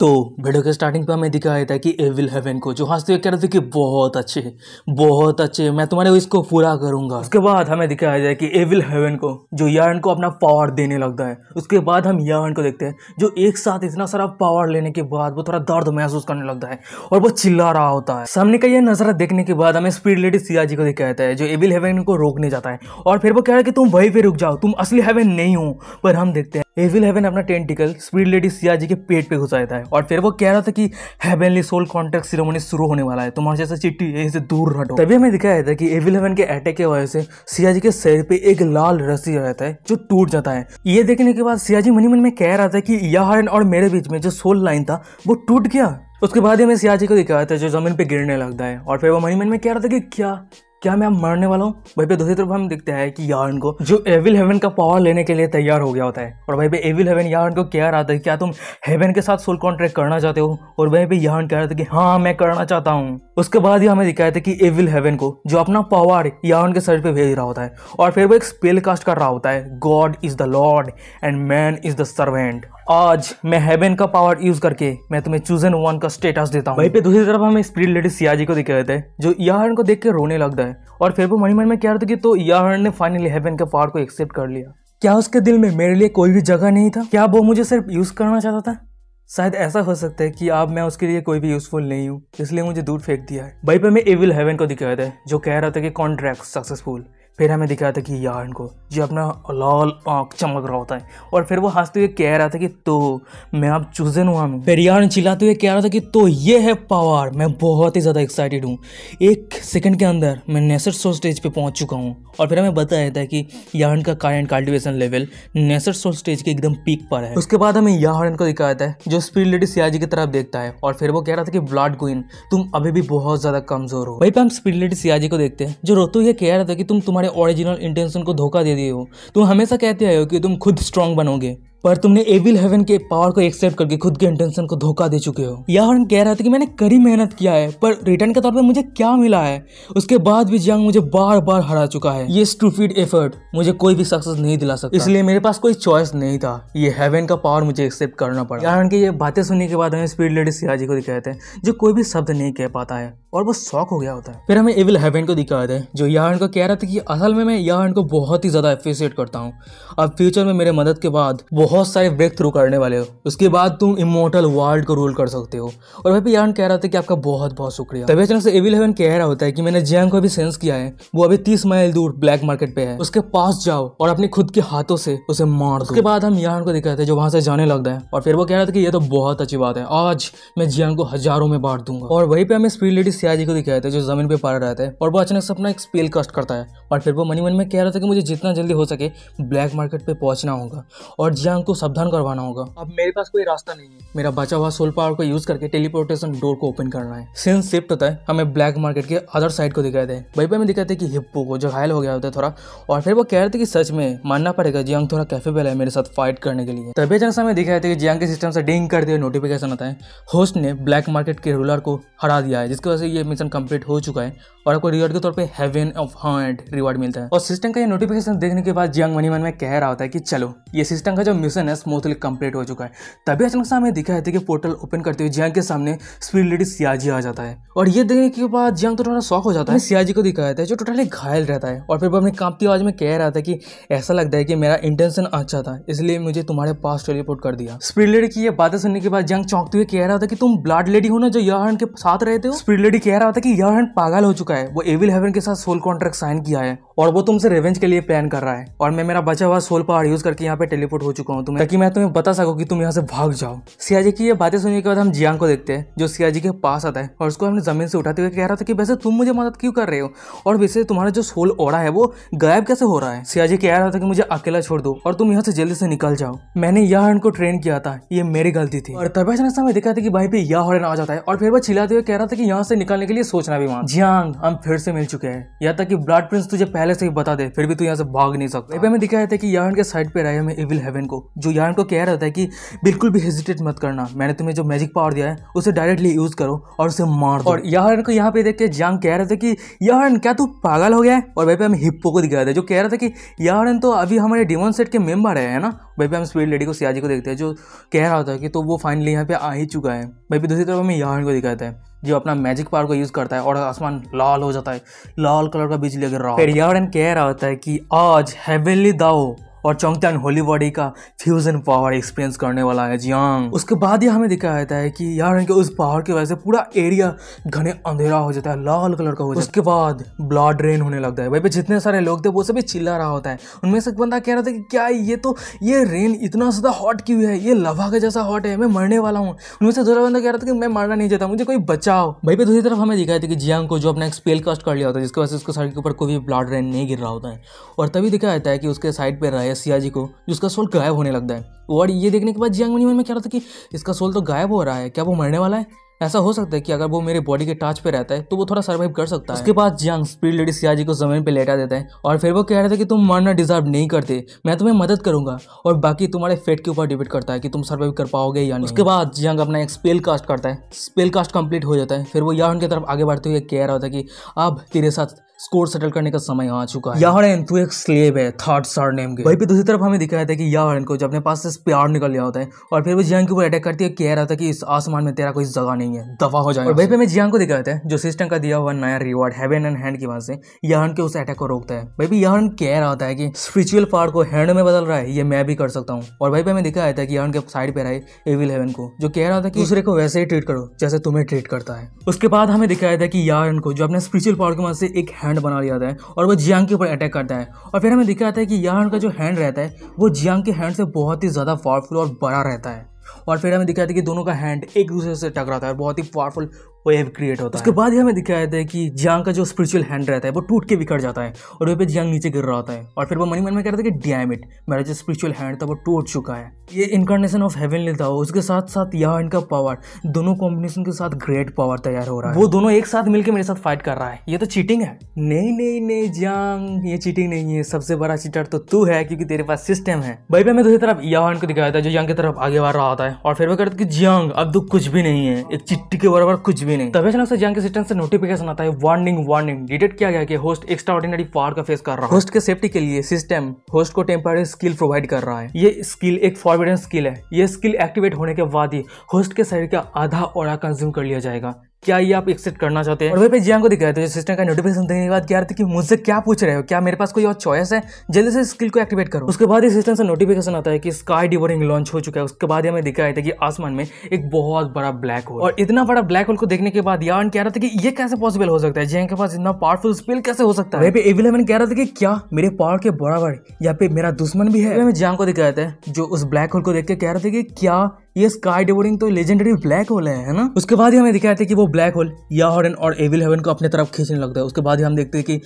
तो वीडियो के स्टार्टिंग पे हमें दिखाया था कि एविल हेवन को जो हंसते हुए कह रहे थे कि बहुत अच्छे बहुत अच्छे मैं तुम्हारे इसको पूरा करूंगा उसके बाद हमें दिखाया जाए कि एविल हेवन को जो यान को अपना पावर देने लगता है उसके बाद हम यार्न को देखते हैं जो एक साथ इतना सारा पावर लेने के बाद वो थोड़ा दर्द महसूस करने लगता है और वो चिल्ला रहा होता है सामने का यह नजारा देखने के बाद हमें स्पीड लेडी सिया जी को दिखाया जाता है जो एविल हेवन को रोकने जाता है और फिर वो कह रहा है कि तुम वही पे रुक जाओ तुम असली हेवन नहीं हो पर हम देखते हैं एविल हेवन अपना टेंटिकल स्पीड लेडी सिया जी के पेट पे घुसा देता है और फिर वो कह रहा था कि हेवनली सोल कॉन्टैक्ट सिरोमनी शुरू होने वाला है तुम्हारे जैसे चिट्ठी यहीं से दूर हटो तभी हमें दिखाया था कि एविल हेवन के अटैक की वजह से सिया जी के शरीर पे एक लाल रस्सी रहता है जो टूट जाता है ये देखने के बाद सिया मनी मन में कह रहा था कि यहारन और मेरे बीच में जो सोल लाइन था वो टूट गया उसके बाद ही हमें सियाजी को दिखाया था जो जमीन पे गिरने लगता है और फिर वो मनी मन में कह रहा था कि क्या क्या मैं अब मरने वाला हूँ भाई पे दूसरी तरफ हम देखते हैं कि यार्न को जो एविल हेवन का पावर लेने के लिए तैयार हो गया होता है और भाई एविल हेवन यार्न को कह रहा था क्या तुम हेवन के साथ सोल कॉन्ट्रैक्ट करना चाहते हो और भाई भी यार्न कह रहा था कि हाँ मैं करना चाहता हूँ उसके बाद ही हमें दिखाया था कि एविल हेवन को जो अपना पावर यार्न के सर पे भेज रहा होता है और फिर वो एक स्पेल कास्ट कर रहा होता है god is the lord and man is the servant आज मैं हेवन का पावर यूज करके मैं तुम्हें चूजन वन का स्टेटस देता हूँ वहीं पे दूसरी तरफ हमें स्प्रीड लेडी सियाजी को दिखाया रहे थे जो याहर्न e को देख के रोने लगता है और फिर वो मनी मन में क्या रहता है कि तो याहर्न e ने फाइनली हेवन के पावर को एक्सेप्ट कर लिया क्या उसके दिल में मेरे लिए कोई भी जगह नहीं था क्या वो मुझे सिर्फ यूज करना चाहता था शायद ऐसा हो सकता है कि अब मैं उसके लिए कोई भी यूजफुल नहीं हूँ इसलिए मुझे दूर फेंक दिया है वहीं पर मैं एविल हेवन को दिखाया था जो कह रहा था कि कॉन्ट्रैक्ट सक्सेसफुल फिर हमें दिखाया था कि यार्न को जो अपना लाल आँख चमक रहा होता है और फिर वो हंसते हुए कह रहा था कि तो मैं अब चूजन हुआ मैं फिर यार्न चिल्लाते हुए कह रहा था कि तो ये है पावर मैं बहुत ही ज़्यादा एक्साइटेड हूँ एक सेकंड के अंदर मैं नेसर सो स्टेज पे पहुँच चुका हूँ और फिर हमें बताया था कि यार्न का करंट कल्टिवेशन लेवल नेसर सो स्टेज के एकदम पीक पर है उसके बाद हमें यार्न को दिखाया था जो स्पीड लेडी सियाजी की तरफ देखता है और फिर वो कह रहा था कि ब्लड गुइन तुम अभी भी बहुत ज़्यादा कमज़ोर हो वही पर हम स्पीड लेडी सियाजी को देखते हैं जो रोते हुए कह रहा था कि तुम तुम्हारे तुम्हारे ओरिजिनल इंटेंशन को धोखा दे दिए हो तुम हमेशा कहते हो कि तुम खुद स्ट्रांग बनोगे पर तुमने एविल हेवन के पावर को एक्सेप्ट करके खुद के इंटेंशन को धोखा दे चुके हो यह हॉर्न कह रहा था कि मैंने कड़ी मेहनत किया है पर रिटर्न के तौर पर मुझे क्या मिला है उसके बाद भी जंग मुझे बार बार हरा चुका है ये स्टूफिड एफर्ट मुझे कोई भी सक्सेस नहीं दिला सकता इसलिए मेरे पास कोई चॉइस नहीं था ये हेवन का पावर मुझे एक्सेप्ट करना पड़ा यहाँ की ये बातें सुनने के बाद हमें स्पीड लेडी सियाजी को दिखाए थे जो कोई भी शब्द नहीं कह पाता है और वो शौक हो गया होता है फिर हमें एविल हेवन को दिखाते थे जो यहाँ को कह रहा था कि असल में मैं यहाँ को बहुत ही ज्यादा अप्रिसिएट करता हूँ अब फ्यूचर में मेरे मदद के बाद बहुत बहुत सारे ब्रेक थ्रू करने वाले हो उसके बाद तुम इमोटल वर्ल्ड को रूल कर सकते हो और भाई यारन कह रहा था कि आपका बहुत बहुत शुक्रिया तभी अचानक से एविल हेवन कह रहा होता है कि मैंने जियांग को अभी सेंस किया है वो अभी तीस माइल दूर ब्लैक मार्केट पे है उसके पास जाओ और अपने खुद के हाथों से उसे मार दो उसके बाद हम यारन को दिखाते हैं जो वहां से जाने लगता है और फिर वो कह रहा था कि ये तो बहुत अच्छी बात है आज मैं जियांग को हजारों में बांट दूंगा और वहीं पे हमें स्पीड लेडी सियाजी को दिखाया था जो जमीन पे पड़ रहता है और वो अचानक से अपना एक स्पेल कास्ट करता है और फिर वो मनी मन में कह रहा था कि मुझे जितना जल्दी हो सके ब्लैक मार्केट पे पहुंचना होगा और जिया मैं उनको सावधान करवाना होगा अब मेरे पास कोई रास्ता नहीं है मेरा बचा हुआ सोल पावर को यूज करके टेलीपोर्टेशन डोर को ओपन करना है सिंस शिफ्ट होता है हमें ब्लैक मार्केट के अदर साइड को दिखाते हैं वहीं पर हमें दिखाते हैं कि हिप्पो को जो घायल हो गया होता है थोड़ा और फिर वो कह रहे थे कि सच में मानना पड़ेगा जियांग थोड़ा कैफेबल है मेरे साथ फाइट करने के लिए तभी अचानक हमें दिखाया था कि जियांग के सिस्टम से डिंग कर दिया नोटिफिकेशन आता है होस्ट ने ब्लैक मार्केट के रूलर को हरा दिया है जिसकी वजह से ये मिशन कंप्लीट हो चुका है और आपको रिवॉर्ड के तौर पर हेवन ऑफ हंट रिवॉर्ड मिलता है और सिस्टम का ये नोटिफिकेशन देखने के बाद जियांग मनी मन में कह रहा होता है कि चलो ये सिस्टम का जो मिशन है स्मूथली कंप्लीट हो चुका है तभी अचानक से हमें दिखाया था कि पोर्टल ओपन करते हुए जियांग के सामने स्पीड लेडी सियाजी आ जाता है और ये देखने के बाद जियांग तो थोड़ा शौक हो जाता है सियाजी को दिखाया जाता है जो टोटली घायल रहता है और फिर वो अपनी कांपती आवाज में कह रहा था कि ऐसा लगता है कि मेरा इंटेंशन अच्छा था इसलिए मुझे तुम्हारे पास टेलीपोर्ट कर दिया स्पीड लेडी की ये बातें सुनने के बाद जियांग चौंकते हुए कह रहा था कि तुम ब्लड लेडी हो ना जो यहन के साथ रहते हो स्पीड लेडी कह रहा था कि यह पागल हो चुका है वो एविल हेवन के साथ सोल कॉन्ट्रैक्ट साइन किया है और वो तुमसे रेवेंज के लिए प्लान कर रहा है और मैं मेरा बचा हुआ सोल पावर यूज करके यहाँ पे टेलीपोर्ट हो चुका हूँ हूँ तुम्हें ताकि मैं तुम्हें बता सकूँ की तुम यहाँ से भाग जाओ सियाजी की ये बातें सुनने के बाद हम जियांग को देखते हैं जो सियाजी के पास आता है और उसको हमने जमीन से उठाते हुए कह रहा था कि वैसे तुम मुझे मदद क्यों कर रहे हो और वैसे तुम्हारा जो सोल ओड़ा है वो गायब कैसे हो रहा है सियाजी कह रहा था कि मुझे अकेला छोड़ दो और तुम यहाँ से जल्दी से निकल जाओ मैंने यह हरण को ट्रेन किया था ये मेरी गलती थी और तभी अचानक समय देखा था कि भाई पे यह हरण आ जाता है और फिर वह चिल्लाते हुए कह रहा था कि यहाँ से निकलने के लिए सोचना भी वहां जियांग हम फिर से मिल चुके हैं यहाँ तक कि ब्लड प्रिंस तुझे पहले से ही बता दे फिर भी तू यहाँ से भाग नहीं सकता हमें दिखाया था कि यह के साइड पे रहे हमें इविल हेवन को जो यार को कह रहा था कि बिल्कुल भी हेजिटेट मत करना मैंने तुम्हें जो मैजिक पावर दिया है उसे डायरेक्टली यूज़ करो और उसे मार दो और यहाँ को यहाँ पे देख के जंग कह रहा था कि यार क्या तू पागल हो गया है और भाई पे हम हिप्पो को दिखाया था जो कह रहा था कि यार तो अभी हमारे डिमोन सेट के मेम्बर है ना वही पे हम स्पीड लेडी को सियाजी को देखते हैं जो कह रहा था कि तो वो फाइनली यहाँ पे आ ही चुका है भाई पे दूसरी तरफ हमें यहाँ को दिखाता है जो अपना मैजिक पावर को यूज़ करता है और आसमान लाल हो जाता है लाल कलर का बिजली अगर रहा है फिर यार कह रहा होता है कि आज हेवनली दाओ और चौंकतान हॉलीवुडी का फ्यूजन पावर एक्सपीरियंस करने वाला है जियांग उसके बाद ये हमें दिखाया जाता है कि यार इनके उस पावर की वजह से पूरा एरिया घने अंधेरा हो जाता है लाल कलर का हो जाता है उसके बाद ब्लड रेन होने लगता है भाई पे जितने सारे लोग थे वो सभी चिल्ला रहा होता है उनमें से बंदा कह रहा था कि क्या ये तो ये रेन इतना ज़्यादा हॉट क्यों है ये लवा के जैसा हॉट है मैं मरने वाला हूँ उनमें से दूसरा बंदा कह रहा था कि मैं मरना नहीं चाहता मुझे कोई बचाओ भाई पे दूसरी तरफ हमें दिखाया था कि जियांग को जो अपना एक स्पेल कास्ट कर लिया होता है जिसकी वजह से उसके सर के ऊपर कोई भी ब्लड रेन नहीं गिर रहा होता है और तभी दिखाया जाता है कि उसके साइड पर रहे सियाजी को जिसका सोल गायब होने लगता है और ये देखने के बाद जियांग मनी मन में क्या रहा था कि इसका सोल तो गायब हो रहा है क्या वो मरने वाला है ऐसा हो सकता है कि अगर वो मेरे बॉडी के टच पे रहता है तो वो थोड़ा सर्वाइव कर सकता है उसके बाद जियांग स्पीड लेडी सियाजी को जमीन पे लेटा देता है और फिर वो कह रहा था कि तुम मरना डिजर्व नहीं करते मैं तुम्हें मदद करूंगा और बाकी तुम्हारे फेट के ऊपर डिपेंड करता है कि तुम सर्वाइव कर पाओगे या नहीं उसके बाद जियांग अपना एक स्पेल कास्ट करता है स्पेल कास्ट कंप्लीट हो जाता है फिर वो यार उनकी तरफ आगे बढ़ते हुए कह रहा होता है कि अब तेरे साथ स्कोर सेटल करने का समय आ चुका है याहरेन तू एक स्लेव है थर्ड सर नेम के वहीं पे दूसरी तरफ हमें दिखाया था कि याहरेन को जब अपने पास से प्यार निकल लिया होता है और फिर वो जियांग के ऊपर अटैक करती है कह रहा था कि इस आसमान में तेरा कोई जगह नहीं है दफा हो जाए और पे हमें जियांग को दिखाया था जो सिस्टम का दिया हुआ नया रिवॉर्ड हेवन एंड हैंड की वजह से याहरन के उस अटैक को रोकता है भाई भी याहरन कह रहा था कि स्पिरिचुअल पार्ट को हैंड में बदल रहा है ये मैं भी कर सकता हूँ और भाई पे हमें दिखाया था कि याहरन के साइड पे रहे एविल हेवन को जो कह रहा था कि दूसरे को वैसे ही ट्रीट करो जैसे तुम्हें ट्रीट करता है उसके बाद हमें दिखाया था कि याहरन को जो अपने स्पिरिचुअल पार्ट की वजह से एक हैंड बना लिया जाता है और वो जियांग के ऊपर अटैक करता है और फिर हमें दिखा जाता है कि यहाँ का जो हैंड रहता है वो जियांग के हैंड से बहुत ही ज़्यादा पावरफुल और बड़ा रहता है और फिर हमें दिखाया था कि दोनों का हैंड एक दूसरे से टकराता है और बहुत ही पावरफुल वो एव क्रिएट होता उसके है उसके बाद ही हमें दिखाया जाता है कि जियांग का जो स्पिरिचुअल हैंड रहता है वो टूट के बिखर जाता है और वहीं पर जियांग नीचे गिर रहा होता है और फिर वो मनी मन में कह रहा था कि डैम इट मेरा जो स्पिरिचुअल हैंड था वो टूट चुका है ये इनकारनेशन ऑफ हेवनली था उसके साथ साथ यह इनका पावर दोनों कॉम्बिनेशन के साथ ग्रेट पावर तैयार हो रहा है वो दोनों एक साथ मिलकर मेरे साथ फाइट कर रहा है ये तो चीटिंग है नहीं नहीं नहीं जियांग ये चीटिंग नहीं है सबसे बड़ा चीटर तो तू है क्योंकि तेरे पास सिस्टम है भाई भाई दूसरी तरफ याहन को दिखाया था जो यंग की तरफ आगे बढ़ रहा होता है और फिर वो कहता है कि जियांग अब तो कुछ भी नहीं है एक चिट्टी के बराबर कुछ भी भी नहीं तभी अचानक से जियांग के सिस्टम से नोटिफिकेशन आता है वार्निंग वार्निंग डिटेक्ट किया गया कि होस्ट एक्स्ट्रा ऑर्डिनरी पावर का फेस कर रहा है होस्ट के सेफ्टी के लिए सिस्टम होस्ट को टेम्पररी स्किल प्रोवाइड कर रहा है ये स्किल एक फॉरविडन स्किल है ये स्किल एक्टिवेट होने के बाद ही होस्ट के शरीर का आधा और कंज्यूम कर लिया जाएगा क्या ये आप एक्सेप्ट करना चाहते हैं और पे जियांग को दिखाया तो सिस्टम का नोटिफिकेशन देने के बाद क्या कि मुझसे क्या पूछ रहे हो क्या मेरे पास कोई और चॉइस है जल्दी से स्किल को एक्टिवेट करो उसके बाद ही सिस्टम से नोटिफिकेशन आता है कि स्काई डिवरिंग लॉन्च हो चुका है उसके बाद हमें दिखाया था कि आसमान में एक बहुत बड़ा ब्लैक होल और इतना बड़ा ब्लैक होल को देखने के बाद यान कह रहा था कि ये कैसे पॉसिबल हो सकता है जियांग के पास इतना पावरफुल स्किल कैसे हो सकता है पे कह रहा था कि क्या मेरे पावर के बराबर या पे मेरा दुश्मन भी है जियांग को दिखाया था जो उस ब्लैक होल को देख के कह रहे थे कि क्या ये स्काई डेवरिंग तो लेजेंडरी ब्लैक होल है, ना उसके बाद ही हमें दिखाया था कि वो ब्लैक होल या हॉरन और एविल हेवन को अपने तरफ खींचने लगता है उसके बाद ही हम देखते हैं कि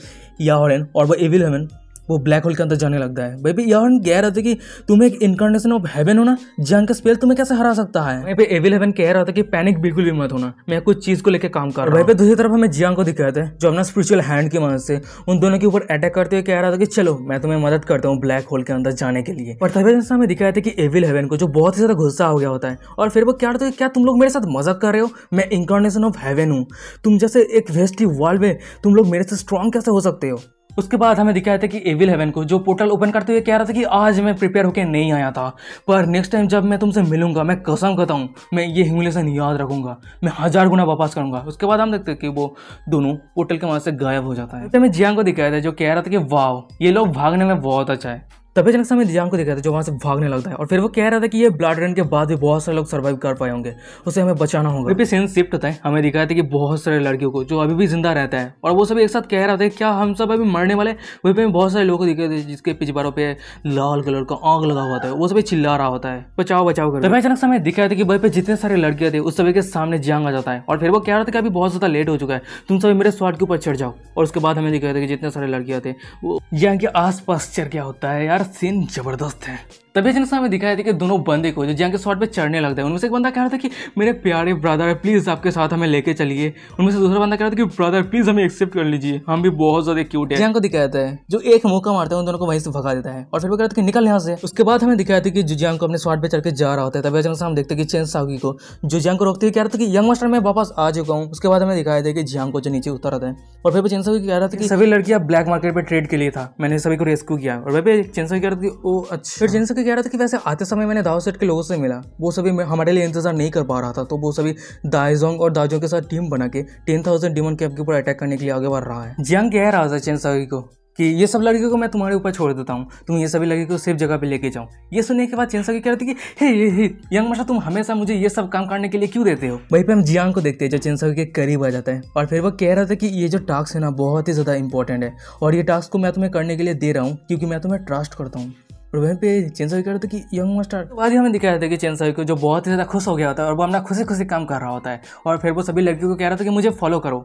या हॉरन और वो एविल हेवन वो ब्लैक होल के अंदर जाने लगता है भाई यार कह रहा था कि तुम्हें एक इनकारनेशन ऑफ हेवन होना जंग का स्पेल तुम्हें कैसे हरा सकता है वहीं पे एविल हेवन कह रहा था कि पैनिक बिल्कुल भी मत होना मैं कुछ चीज को लेकर काम कर रहा हूँ पे दूसरी तरफ हमें जियांग को दिख रहे थे जो अपना स्पिरिचुअल हैंड की मदद से उन दोनों के ऊपर अटैक करते हुए कह रहा था कि चलो मैं तुम्हें मदद करता हूँ ब्लैक होल के अंदर जाने के लिए पर तभी हमें दिखाया था कि एविल हेवन को जो बहुत ही ज्यादा गुस्सा हो गया होता है और फिर वो क्या रहता है क्या तुम लोग मेरे साथ मजाक कर रहे हो मैं इनकारनेशन ऑफ हेवन हूँ तुम जैसे एक वेस्टी वर्ल्ड में तुम लोग मेरे से स्ट्रॉन्ग कैसे हो सकते हो उसके बाद हमें दिखाया था कि एविल हेवन को जो पोर्टल ओपन करते हुए कह रहा था कि आज मैं प्रिपेयर होकर नहीं आया था पर नेक्स्ट टाइम जब मैं तुमसे मिलूंगा मैं कसम कहता हूँ मैं ये हिमुलेशन याद रखूंगा मैं हज़ार गुना वापस करूंगा उसके बाद हम देखते हैं कि वो दोनों पोर्टल के वहाँ से गायब हो जाता है तो हमें जियांग को दिखाया था जो कह रहा था कि वाह ये लोग भागने में बहुत अच्छा है तभी जनक समय लिजांग को देखा था जो वहाँ से भागने लगता है और फिर वो कह रहा था कि ये ब्लड रन के बाद भी बहुत सारे लोग सर्वाइव कर पाए होंगे उसे हमें बचाना होगा फिर सीन शिफ्ट होता है हमें दिखाया था कि बहुत सारे लड़कियों को जो अभी भी जिंदा रहता है और वो सभी एक साथ कह रहा था क्या हम सब अभी मरने वाले वहीं पर बहुत सारे लोग दिखे थे जिसके पिछबारों पे लाल कलर का आग लगा हुआ था वो सभी चिल्ला रहा होता है बचाओ बचाओ कर तभी जनक समय दिखाया था कि वहीं पर जितने सारे लड़कियाँ थे उस सभी के सामने जियांग आ जाता है और फिर वो कह रहा था कि अभी बहुत ज़्यादा लेट हो चुका है तुम सभी मेरे स्वाद के ऊपर चढ़ जाओ और उसके बाद हमें दिखाया था कि जितने सारे लड़कियाँ थे वो जियांग के आस पास चढ़ गया होता है यार यार सीन जबरदस्त है तभी जिन हमें दिखाया था कि दोनों बंदे को जो जियांग के शॉट पे चढ़ने लगता है उनमें से एक बंदा कह रहा था कि मेरे प्यारे ब्रदर प्लीज़ आपके साथ हमें लेके चलिए उनमें से दूसरा बंदा कह रहा था कि ब्रदर प्लीज़ हमें एक्सेप्ट कर लीजिए हम भी बहुत ज़्यादा क्यूट है जियांग को दिखाया है जो एक मौका मारता है उन दोनों को वहीं से भगा देता है और फिर वो कह रहा था कि निकल यहाँ से उसके बाद हमें दिखाया था कि जुजियांग को अपने शॉट पर चढ़ के जा रहा होता है तभी अचानक हम देखते कि चेन सागी को जुजियांग को रोकते हुए कह रहा था कि यंग मास्टर मैं वापस आ चुका हूँ उसके बाद हमें दिखाया था कि जियांग को जो नीचे उतर रहा है और फिर चेन सागी कह रहा था कि सभी लड़कियाँ ब्लैक मार्केट पर ट्रेड के लिए था मैंने सभी को रेस्क्यू किया और वह चेन सागी कह रहा था कि ओ अच्छा फिर चेन करके तो कह रहा था कि वैसे आते समय मैंने दाओ सेट के लोगों से मिला वो सभी हमारे लिए इंतजार नहीं कर पा रहा था तो वो सभी दाइजोंग और दाजोंग के साथ टीम बना के टेन थाउजेंड डिमन कैप के ऊपर अटैक करने के लिए आगे बढ़ रहा है जियांग कह रहा था चेन सभी को कि ये सब लड़कियों को मैं तुम्हारे ऊपर छोड़ देता हूँ तुम ये सभी लड़की को सेफ जगह पे लेके जाओ ये सुनने के बाद चेंसा की कह रही थी कि हे हे यंग मशा तुम हमेशा मुझे ये सब काम करने के लिए क्यों देते हो वहीं पे हम जियांग को देखते हैं जो चेंसा के करीब आ जाता है और फिर वो कह रहा था कि ये जो टास्क है ना बहुत ही ज़्यादा इंपॉर्टेंट है और ये टास्क को मैं तुम्हें करने के लिए दे रहा हूँ क्योंकि मैं तुम्हें ट्रस्ट करता हूँ और वहीं पे चेंज कह रहा था कि यंग मास्टर तो बाद ही हमें दिखाया था कि चेंज हो जो बहुत ही ज़्यादा खुश हो गया होता है और वो अपना खुशी खुशी काम कर रहा होता है और फिर वो सभी लड़कियों को कह रहा था कि मुझे फॉलो करो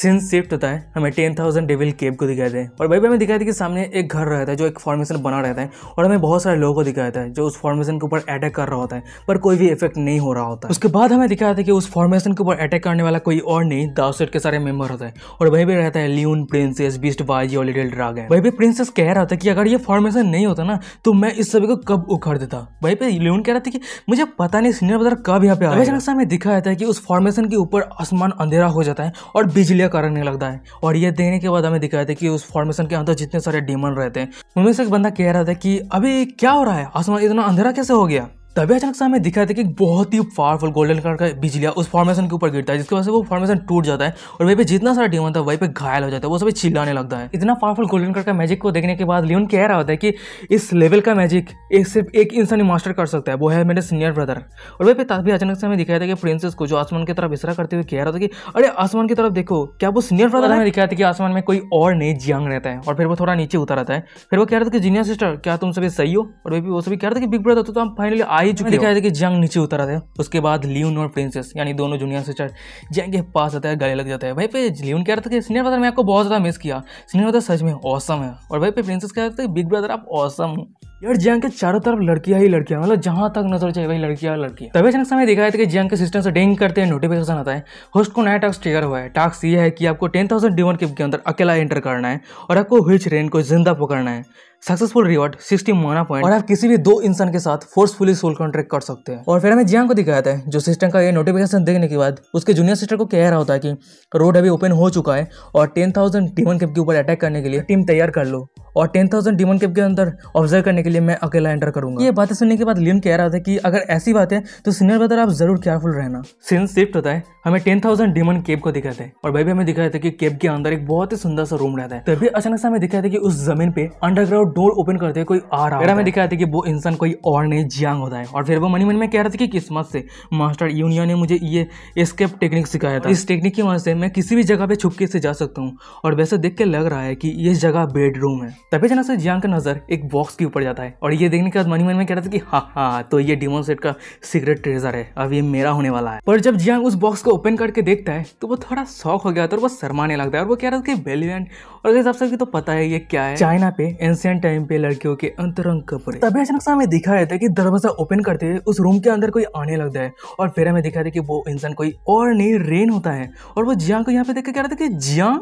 सिंस शिफ्ट होता है हमें टेन थाउजेंड डेविल केब को दिखाते हैं और भाई भाई हमें दिखाया था कि सामने एक घर रहता है जो एक फॉर्मेशन बना रहता है और हमें बहुत सारे लोगों को दिखाया था जो उस फॉर्मेशन के ऊपर अटैक कर रहा होता है पर कोई भी इफेक्ट नहीं हो रहा होता उसके बाद हमें दिखाया था कि उस फॉर्मेशन के ऊपर अटैक करने वाला कोई और नहीं दाउसेट के सारे मेंबर होता है और वही भी रहता है लियून प्रिंसेस बीस्ट बाजी और लिटिल ड्रागन वही भी प्रिंसेस कह रहा था कि अगर ये फॉर्मेशन नहीं होता ना तो मैं इस सभी को कब उखड़ देता वही पे लियून कह रहा था कि मुझे पता नहीं सीनियर बाजार कब यहाँ पे आया हमें दिखाया था कि उस फॉर्मेशन के ऊपर आसमान अंधेरा हो जाता है और बिजली इजिलिया कारण नहीं लगता है और ये देने के बाद हमें दिखाया था कि उस फॉर्मेशन के अंदर जितने सारे डीमन रहते हैं उनमें से एक बंदा कह रहा था कि अभी क्या हो रहा है आसमान इतना अंधेरा कैसे हो गया तभी अचानक से हमें दिखा था कि बहुत ही पावरफुल गोल्डन कलर का बिजलिया उस फॉर्मेशन के ऊपर गिरता है जिसकी वजह से वो फॉर्मेशन टूट जाता है और वहीं पे जितना सारा डीमन था वहीं पे घायल हो जाता है वो सभी चिल्लाने लगता है इतना पावरफुल गोल्डन कलर का मैजिक को देखने के बाद लियोन कह रहा होता है कि इस लेवल का मैजिक एक सिर्फ एक इंसान ही मास्टर कर सकता है वो है मेरे सीनियर ब्रदर और वहीं पे तभी अचानक से हमें दिखाया था कि प्रिंसेस को जो आसमान की तरफ इशारा करते हुए कह रहा था कि अरे आसमान की तरफ देखो क्या वो सीनियर ब्रदर हमें दिखाया था कि आसमान में कोई और नहीं जियांग रहता है और फिर वो थोड़ा नीचे उतर आता है फिर वो कह रहा था कि जीनियर सिस्टर क्या तुम सभी सही हो और वही वो सभी कह रहा था कि बिग ब्रदर तो, तो हम फाइनली आ ही चुके दिखाया कि जंग नीचे उतर आते हैं उसके बाद लियोन और प्रिंसेस यानी दोनों जूनियर चार जंग के पास आता है गले लग जाता है भाई पे लियोन कह रहा था कि सीनियर ब्रदर मैं आपको बहुत ज़्यादा मिस किया सीनियर ब्रदर सच में औसम है और भाई पे प्रिंसेस कह रहे थे बिग ब्रदर आप औसम यार जियांग के चारों तरफ लड़कियां ही लड़कियां मतलब जहां तक नजर चाहिए वही लड़कियां लड़कियां तभी अचानक समय दिखाया था कि जियांग के सिस्टम से डेंग करते हैं नोटिफिकेशन आता है होस्ट को नया टास्क ट्रिगर हुआ है टास्क ये है कि आपको टेन थाउजेंड डीमन के अंदर अकेला एंटर करना है और आपको व्हील ट्रेन को जिंदा पकड़ना है successful reward sixty mana point और आप किसी भी दो इंसान के साथ फोर्सफुली सोल कॉन्ट्रैक्ट कर सकते हैं और फिर हमें जियांग को दिखाया था जो सिस्टम का ये नोटिफिकेशन देखने के बाद उसके जूनियर सिस्टर को कह रहा होता है कि रोड अभी ओपन हो चुका है और टेन थाउजेंड डीमन किप के ऊपर अटैक करने के लिए टीम तैयार कर लो और टेन थाउजेंड डिमन कैप के अंदर ऑब्जर्व करने के लिए मैं अकेला एंटर करूंगा ये बातें सुनने के बाद लियन कह रहा था कि अगर ऐसी बात है तो सीनियर ब्रदर आप जरूर केयरफुल रहना सिंस शिफ्ट होता है हमें टेन थाउजेंड डिमन केप को दिखाते हैं और भाई भी हमें दिखाया था कि केप के अंदर एक बहुत ही सुंदर सा रूम रहता है तभी अचानक से हमें दिखाया था कि उस जमीन पे अंडरग्राउंड डोर ओपन करते हैं कोई आ रहा है हमें दिखाया था कि वो इंसान कोई और नहीं जियांग होता है और फिर वो मनी मन में कह रहा था कि किस्मत से मास्टर यूनिया ने मुझे ये एस्केप टेक्निक सिखाया था इस टेक्निक की वजह से मैं किसी भी जगह पे छुपके से जा सकता हूँ और वैसे देख के लग रहा है कि ये जगह बेडरूम है तभी अचानक से जियांग का नज़र एक बॉक्स के ऊपर जाता है और ये देखने के बाद मनी मन में कह रहा था कि हाँ हाँ तो ये डिमोन सेट का सीक्रेट ट्रेजर है अब ये मेरा होने वाला है पर जब जियांग उस बॉक्स को ओपन करके देखता है तो वो थोड़ा शौक हो गया था और वो शरमाने लगता है और वो कह रहा था कि बेलिवेंट और हिसाब से तो पता है ये क्या है चाइना पे एंशियंट टाइम पे लड़कियों के अंतरंग कपड़े तभी अचानक से हमें दिखा रहता है कि दरवाजा ओपन करते हुए उस रूम के अंदर कोई आने लगता है और फिर हमें दिखा था कि वो इंसान कोई और नहीं रेन होता है और वो जियांग को यहाँ पे देख के कह रहा था कि जियांग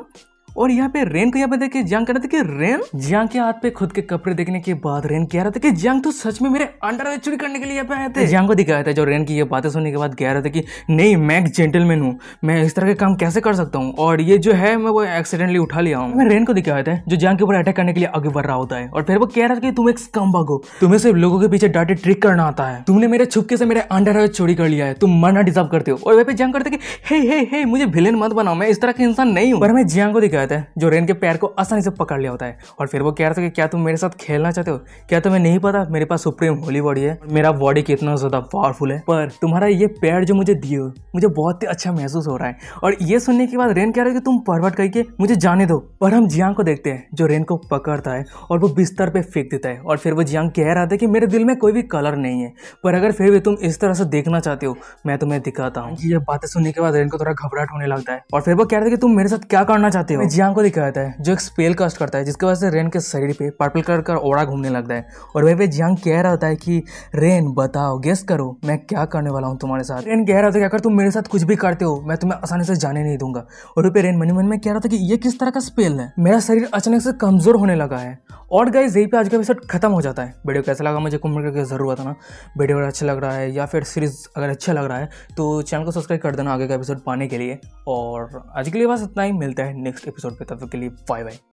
और यहाँ पे रेन को यहाँ पे देखिए जंग कह रहा था कि रेन जंग के हाथ पे खुद के कपड़े देखने के बाद रेन कह रहा था कि जंग तो सच में मेरे अंडर चोरी करने के लिए यहाँ पे आए थे जंग को दिखाया था जो रेन की ये बातें सुनने के बाद कह रहा था कि नहीं मैं एक जेंटलमैन हूँ मैं इस तरह के काम कैसे कर सकता हूँ और ये जो है मैं वो एक्सीडेंटली उठा लिया हूँ मैं रेन को दिखाया था जो जंग के ऊपर अटैक करने के लिए आगे बढ़ रहा होता है और फिर वो कह रहा था कि तुम एक स्कम्बग भागो तुम्हें सिर्फ लोगों के पीछे डाटे ट्रिक करना आता है तुमने मेरे छुपके से मेरे अंडर चोरी कर लिया है तुम मरना डिजर्व करते हो और वह पे जंग करते हे हे हे मुझे विलेन मत बनाओ मैं इस तरह का इंसान नहीं हूँ पर मैं जियांग को दिखाया रहता है जो रेन के पैर को आसानी से पकड़ लिया होता है और फिर वो कह रहा था कि क्या तुम मेरे साथ खेलना चाहते हो क्या तुम्हें नहीं पता मेरे पास सुप्रीम होली बॉडी है मेरा बॉडी कितना ज़्यादा पावरफुल है पर तुम्हारा ये पैर जो मुझे दिए मुझे बहुत ही अच्छा महसूस हो रहा है और ये सुनने के बाद रेन कह रहा है कि तुम परवट करके मुझे जाने दो पर हम जियांग को देखते हैं जो रेन को पकड़ता है और वो बिस्तर पे फेंक देता है और फिर वो जियांग कह रहा था कि मेरे दिल में कोई भी कलर नहीं है पर अगर फिर भी तुम इस तरह से देखना चाहते हो मैं तुम्हें दिखाता हूँ ये बातें सुनने के बाद रेन को थोड़ा घबराहट होने लगता है और फिर वो कह रहे थे कि तुम मेरे साथ क्या करना चाहते हो जियांग को दिखाया जाता है जो एक स्पेल कास्ट करता है जिसके वजह से रेन के शरीर पे पर्पल कलर का ओड़ा घूमने लगता है और वहीं पे जियांग कह रहा होता है कि रेन बताओ गेस करो मैं क्या करने वाला हूँ तुम्हारे साथ रेन कह रहा था कि अगर तुम मेरे साथ कुछ भी करते हो मैं तुम्हें आसानी से जाने नहीं दूंगा और पे रेन मनी मन में कह रहा था कि ये किस तरह का स्पेल है मेरा शरीर अचानक से कमजोर होने लगा है और गाइज यही पे आज का एपिसोड खत्म हो जाता है वीडियो कैसा लगा मुझे कमेंट करके जरूर बताना वीडियो अगर अच्छा लग रहा है या फिर सीरीज अगर अच्छा लग रहा है तो चैनल को सब्सक्राइब कर देना आगे का एपिसोड पाने के लिए और आज के लिए बस इतना ही मिलता है नेक्स्ट एपिसोड पे तब तक के लिए बाय बाय